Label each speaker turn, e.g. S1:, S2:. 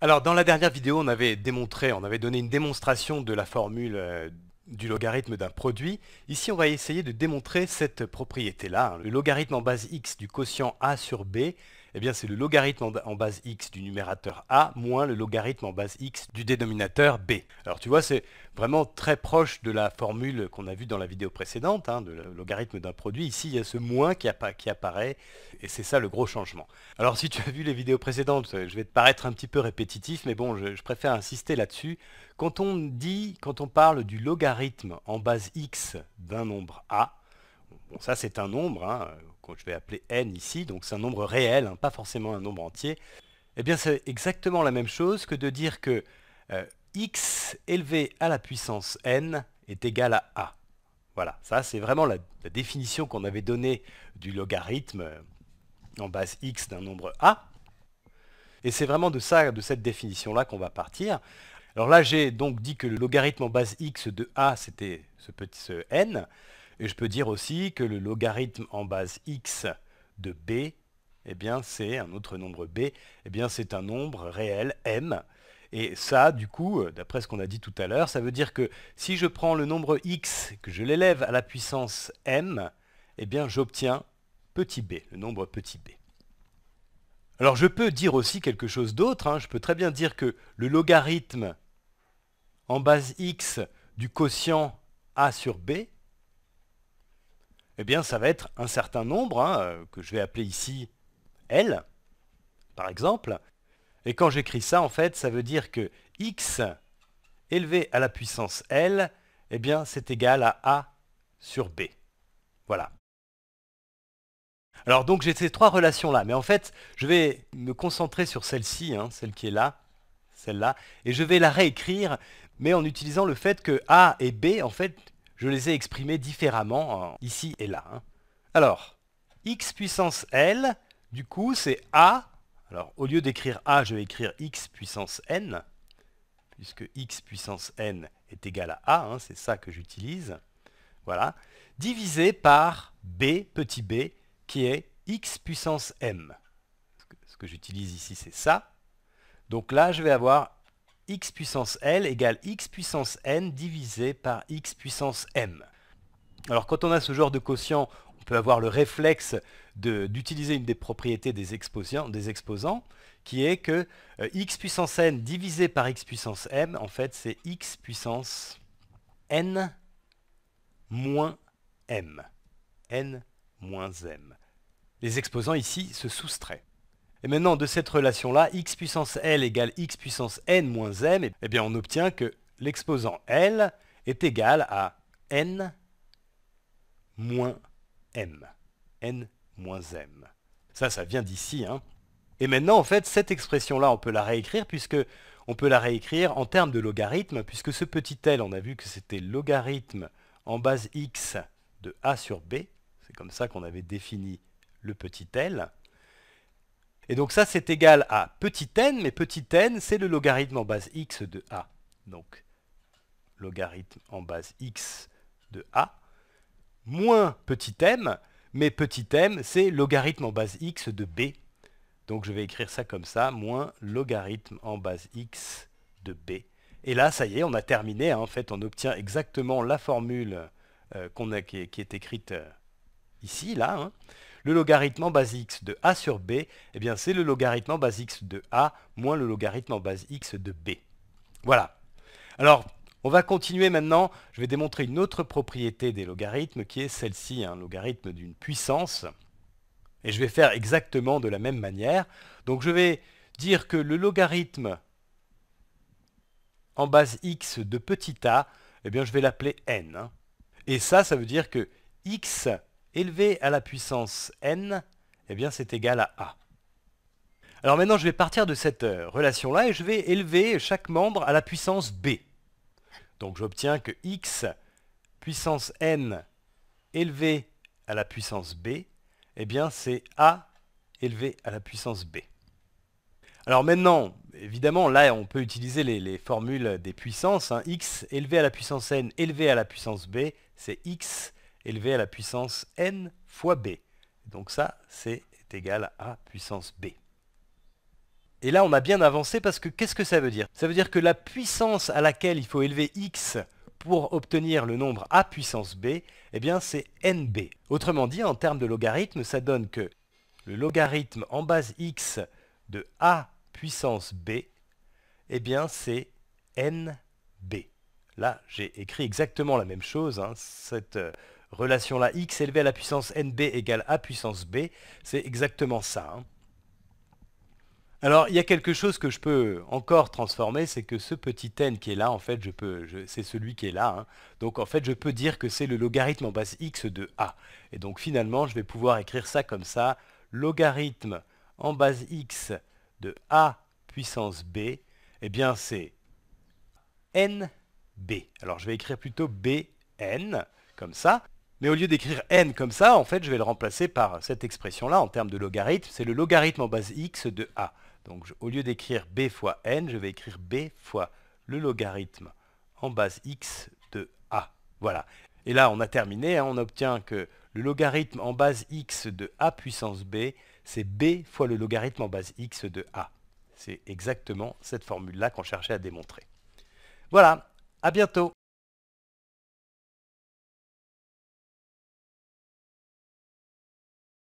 S1: Alors dans la dernière vidéo, on avait démontré, on avait donné une démonstration de la formule euh, du logarithme d'un produit. Ici, on va essayer de démontrer cette propriété-là. Hein. Le logarithme en base x du quotient a sur b eh bien c'est le logarithme en, base x du numérateur a moins le logarithme en base x du dénominateur b. Alors tu vois, c'est vraiment très proche de la formule qu'on a vue dans la vidéo précédente, hein, de le logarithme d'un produit. Ici, il y a ce moins qui, apparaît, et c'est ça le gros changement. Alors si tu as vu les vidéos précédentes, je vais te paraître un petit peu répétitif, mais bon, je, préfère insister là-dessus. Quand on dit, quand on parle du logarithme en base x d'un nombre a, bon ça c'est un nombre, hein, que je vais appeler n ici, donc c'est un nombre réel, hein, pas forcément un nombre entier, eh bien c'est exactement la même chose que de dire que euh, x élevé à la puissance n est égal à a. Voilà, ça c'est vraiment la, définition qu'on avait donnée du logarithme euh, en base x d'un nombre a. Et c'est vraiment de ça, de cette définition-là qu'on va partir. Alors là, j'ai donc dit que le logarithme en base x de a, c'était ce petit n. Et je peux dire aussi que le logarithme en base x de b, eh bien c'est un autre nombre b, eh bien c'est un nombre réel m. Et ça, du coup, euh, d'après ce qu'on a dit tout à l'heure, ça veut dire que si je prends le nombre x, que je l'élève à la puissance m, eh bien j'obtiens petit b, le nombre petit b. Alors je peux dire aussi quelque chose d'autre, hein. je peux très bien dire que le logarithme en base x du quotient a sur b, eh bien ça va être un certain nombre, hein, euh, que je vais appeler ici L, par exemple. Et quand j'écris ça, en fait, ça veut dire que x élevé à la puissance L, eh bien c'est égal à A sur B. Voilà. Alors donc j'ai ces trois relations-là, mais en fait, je vais me concentrer sur celle-ci, hein, celle qui est là, celle-là, et je vais la réécrire, mais en utilisant le fait que A et B, en fait, je les ai exprimés différemment, hein, ici et là. Hein. Alors, x puissance L, du coup, c'est A. Alors, au lieu d'écrire A, je vais écrire x puissance N, puisque x puissance N est égal à A, hein, c'est ça que j'utilise. Voilà. Divisé par B, petit b, qui est x puissance M. Ce que j'utilise ici, c'est ça. Donc là, je vais avoir x puissance L égale x puissance n divisé par x puissance m. Alors quand on a ce genre de quotient, on peut avoir le réflexe d'utiliser une des propriétés des, des exposants, qui est que euh, x puissance n divisé par x puissance m, en fait, c'est x puissance n m. n moins m. Les exposants ici se soustraient. Et maintenant, de cette relation-là, x puissance L égale x puissance n moins m, et eh bien on obtient que l'exposant L est égal à n moins m. n moins m. Ça, ça vient d'ici. Hein. Et maintenant, en fait, cette expression-là, on peut la réécrire puisque on peut la réécrire en termes de logarithme, puisque ce petit L, on a vu que c'était logarithme en base x de a sur b. C'est comme ça qu'on avait défini le petit L. Et donc ça, c'est égal à petit n, mais petit n, c'est le logarithme en base x de a. Donc, logarithme en base x de a, moins petit m, mais petit m, c'est logarithme en base x de b. Donc je vais écrire ça comme ça, moins logarithme en base x de b. Et là, ça y est, on a terminé. Hein. En fait, on obtient exactement la formule euh, qui, est, écrite euh, ici, là. Hein. Le logarithme en base x de a sur b, eh bien c'est le logarithme en base x de a moins le logarithme en base x de b. Voilà. Alors, on va continuer maintenant. Je vais démontrer une autre propriété des logarithmes qui est celle-ci, hein, un logarithme d'une puissance. Et je vais faire exactement de la même manière. Donc je vais dire que le logarithme en base x de petit a, eh bien je vais l'appeler n. Hein. Et ça, ça veut dire que x élevé à la puissance n, eh bien c'est égal à a. Alors maintenant, je vais partir de cette euh, relation-là et je vais élever chaque membre à la puissance b. Donc j'obtiens que x puissance n élevé à la puissance b, eh bien c'est a élevé à la puissance b. Alors maintenant, évidemment, là on peut utiliser les, formules des puissances. Hein. x élevé à la puissance n élevé à la puissance b, c'est x élevé à la puissance n fois b. Donc ça, c'est égal à puissance b. Et là, on a bien avancé parce que qu'est-ce que ça veut dire Ça veut dire que la puissance à laquelle il faut élever x pour obtenir le nombre a puissance b, eh bien c'est nb. Autrement dit, en termes de logarithme, ça donne que le logarithme en base x de a puissance b, eh bien c'est nb. Là, j'ai écrit exactement la même chose. Hein, cette, euh, relation là, x élevé à la puissance nb égale a puissance b, c'est exactement ça. Hein. Alors, il y a quelque chose que je peux encore transformer, c'est que ce petit n qui est là, en fait, je peux, c'est celui qui est là. Hein. Donc, en fait, je peux dire que c'est le logarithme en base x de a. Et donc, finalement, je vais pouvoir écrire ça comme ça, logarithme en base x de a puissance b, eh bien, c'est nb. Alors, je vais écrire plutôt bn, comme ça. Mais au lieu d'écrire n comme ça, en fait, je vais le remplacer par cette expression-là en termes de logarithme. C'est le logarithme en base x de a. Donc au lieu d'écrire b fois n, je vais écrire b fois le logarithme en base x de a. Voilà. Et là, on a terminé. Hein. on obtient que le logarithme en base x de a puissance b, c'est b fois le logarithme en base x de a. C'est exactement cette formule-là qu'on cherchait à démontrer. Voilà, à bientôt